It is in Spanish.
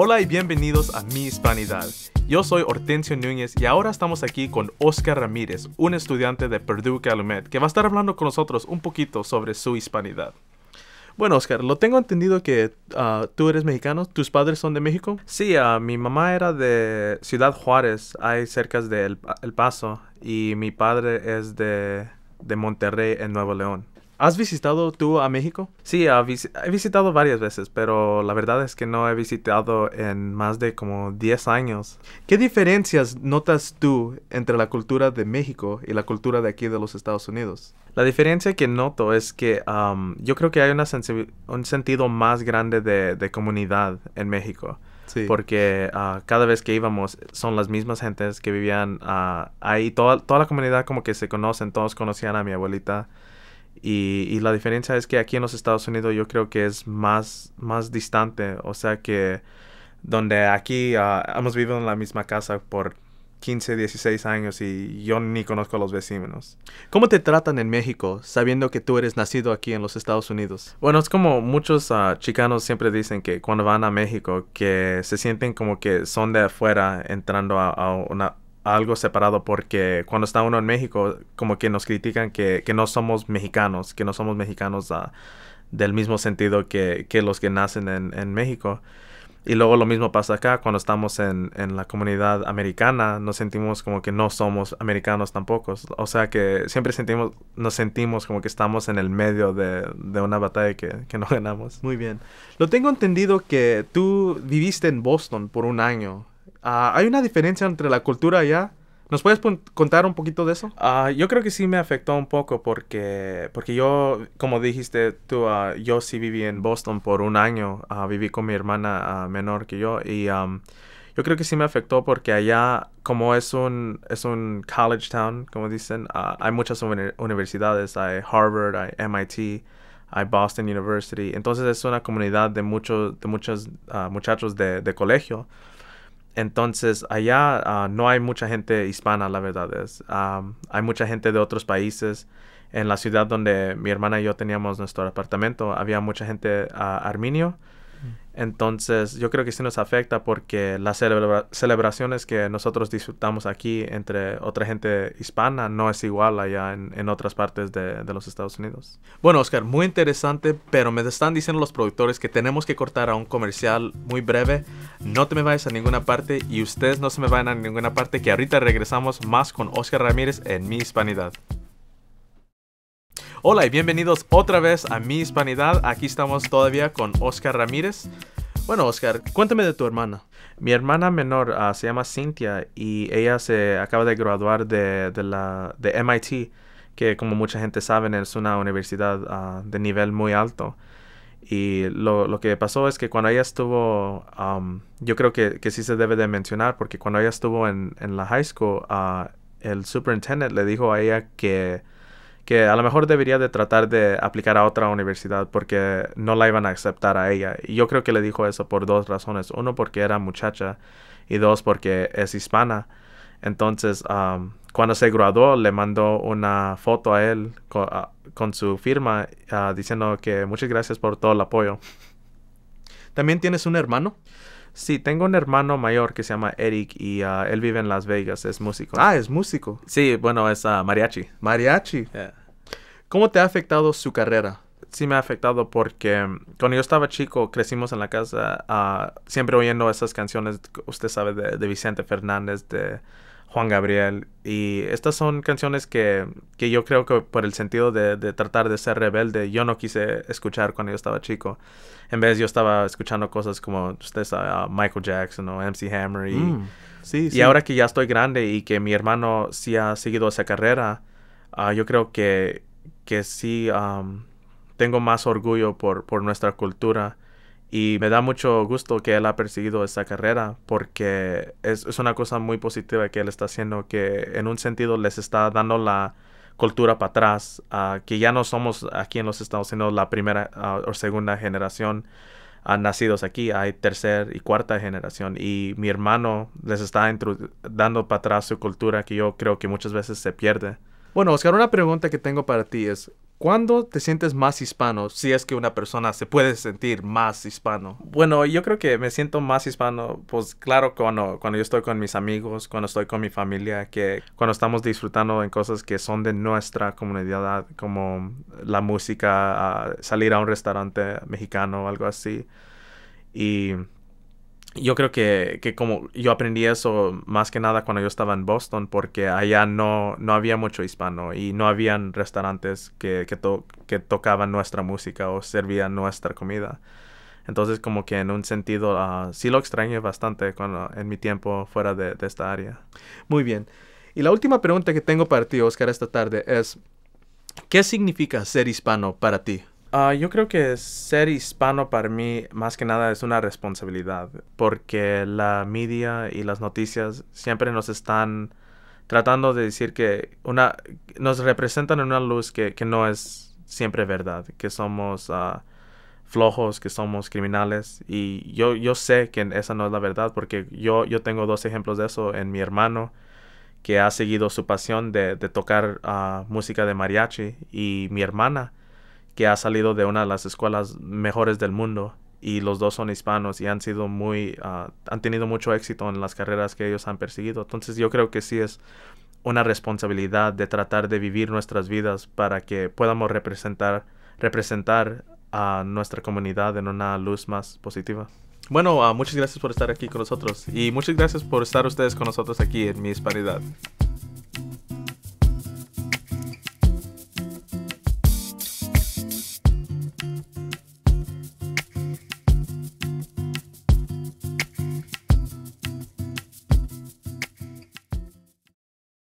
Hola y bienvenidos a Mi Hispanidad. Yo soy Hortensio Núñez y ahora estamos aquí con Oscar Ramírez, un estudiante de Purdue Calumet, que va a estar hablando con nosotros un poquito sobre su hispanidad. Bueno, Oscar, lo tengo entendido que ah, tú eres mexicano, tus padres son de México. Sí, ah, mi mamá era de Ciudad Juárez, ahí cerca de El, Paso, y mi padre es de, de Monterrey, en Nuevo León. ¿Has visitado tú a México? Sí, he visitado varias veces, pero la verdad es que no he visitado en más de como 10 años. ¿Qué diferencias notas tú entre la cultura de México y la cultura de aquí de los Estados Unidos? La diferencia que noto es que yo creo que hay una un sentido más grande de, comunidad en México. Sí. Porque ah, cada vez que íbamos son las mismas gentes que vivían ah, ahí. Toda, toda la comunidad como que se conocen, todos conocían a mi abuelita. Y, la diferencia es que aquí en los Estados Unidos yo creo que es más, más distante. O sea que donde aquí ah, hemos vivido en la misma casa por 15, 16 años y yo ni conozco a los vecinos. ¿Cómo te tratan en México sabiendo que tú eres nacido aquí en los Estados Unidos? Bueno, es como muchos ah, chicanos siempre dicen que cuando van a México que se sienten como que son de afuera entrando a, a una algo separado porque cuando está uno en México, como que nos critican que, que no somos mexicanos, que no somos mexicanos del mismo sentido que, que los que nacen en, en, México. Y luego lo mismo pasa acá, cuando estamos en, en, la comunidad americana, nos sentimos como que no somos americanos tampoco. O sea que siempre sentimos, nos sentimos como que estamos en el medio de, de una batalla que, que no ganamos. Muy bien. Lo tengo entendido que tú viviste en Boston por un año. Ah, ¿Hay una diferencia entre la cultura allá? ¿Nos puedes contar un poquito de eso? Ah, yo creo que sí me afectó un poco porque, porque yo, como dijiste tú, ah, yo sí viví en Boston por un año, viví con mi hermana menor que yo y yo creo que sí me afectó porque allá, como es un, es un college town, como dicen, hay muchas universidades, hay Harvard, hay MIT, hay Boston University, entonces es una comunidad de, muchos de muchos muchachos de, de colegio. Entonces, allá ah, no hay mucha gente hispana, la verdad es. hay mucha gente de otros países. En la ciudad donde mi hermana y yo teníamos nuestro apartamento, había mucha gente uh, entonces, yo creo que sí nos afecta porque las celebraciones que nosotros disfrutamos aquí entre otra gente hispana no es igual allá en, otras partes de, de, los Estados Unidos. Bueno, Oscar, muy interesante, pero me están diciendo los productores que tenemos que cortar a un comercial muy breve. No te me vayas a ninguna parte y ustedes no se me vayan a ninguna parte, que ahorita regresamos más con Oscar Ramírez en Mi Hispanidad. Hola y bienvenidos otra vez a Mi Hispanidad. Aquí estamos todavía con Oscar Ramírez. Bueno, Oscar, cuéntame de tu hermana. Mi hermana menor ah, se llama Cynthia y ella se acaba de graduar de, MIT, que como mucha gente sabe es una universidad ah, de nivel muy alto. Y lo, que pasó es que cuando ella estuvo, yo creo que, sí se debe de mencionar, porque cuando ella estuvo en, en la high school, ah, el superintendent le dijo a ella que que a lo mejor debería de tratar de aplicar a otra universidad porque no la iban a aceptar a ella. Y yo creo que le dijo eso por dos razones. Uno, porque era muchacha y dos, porque es hispana. Entonces, cuando se graduó, le mandó una foto a él con, su firma ah, diciendo que muchas gracias por todo el apoyo. ¿También tienes un hermano? Sí, tengo un hermano mayor que se llama Eric y ah, él vive en Las Vegas, es músico. Ah, es músico. Sí, bueno, es ah, mariachi. Mariachi. ¿Cómo te ha afectado su carrera? Sí me ha afectado porque mm, cuando yo estaba chico crecimos en la casa ah, siempre oyendo esas canciones, usted sabe, de, Vicente Fernández, de Juan Gabriel. Y estas son canciones que, que yo creo que por el sentido de, tratar de ser rebelde, yo no quise escuchar cuando yo estaba chico. En vez yo estaba escuchando cosas como, usted sabe, ah, Michael Jackson o MC Hammer. Y, mm, sí, y ahora que ya estoy grande y que mi hermano sí ha seguido esa carrera, ah, yo creo que que sí tengo más orgullo por, nuestra cultura y me da mucho gusto que él ha perseguido esa carrera porque es, una cosa muy positiva que él está haciendo, que en un sentido les está dando la cultura para atrás, ah, que ya no somos aquí en los Estados Unidos la primera ah, o segunda generación han ah, nacidos aquí, hay tercera y cuarta generación y mi hermano les está dando para atrás su cultura que yo creo que muchas veces se pierde. Bueno, Oscar, una pregunta que tengo para ti es, ¿cuándo te sientes más hispano? Si es que una persona se puede sentir más hispano. Bueno, yo creo que me siento más hispano, pues claro, cuando, cuando yo estoy con mis amigos, cuando estoy con mi familia, que cuando estamos disfrutando en cosas que son de nuestra comunidad, como la música, salir a un restaurante mexicano, o algo así. Y yo creo que, como yo aprendí eso más que nada cuando yo estaba en Boston, porque allá no, había mucho hispano y no habían restaurantes que, que, tocaban nuestra música o servían nuestra comida. Entonces como que en un sentido ah, sí lo extrañé bastante cuando, en mi tiempo fuera de, de, esta área. Muy bien. Y la última pregunta que tengo para ti, Oscar, esta tarde es, ¿qué significa ser hispano para ti? Ah, yo creo que ser hispano para mí más que nada es una responsabilidad porque la media y las noticias siempre nos están tratando de decir que una nos representan en una luz que, no es siempre verdad, que somos ah, flojos, que somos criminales y yo, yo sé que esa no es la verdad porque yo, yo tengo dos ejemplos de eso en mi hermano que ha seguido su pasión de, tocar ah, música de mariachi y mi hermana que ha salido de una de las escuelas mejores del mundo y los dos son hispanos y han sido muy ah, han tenido mucho éxito en las carreras que ellos han perseguido entonces yo creo que sí es una responsabilidad de tratar de vivir nuestras vidas para que podamos representar representar a nuestra comunidad en una luz más positiva bueno ah, muchas gracias por estar aquí con nosotros y muchas gracias por estar ustedes con nosotros aquí en mi hispanidad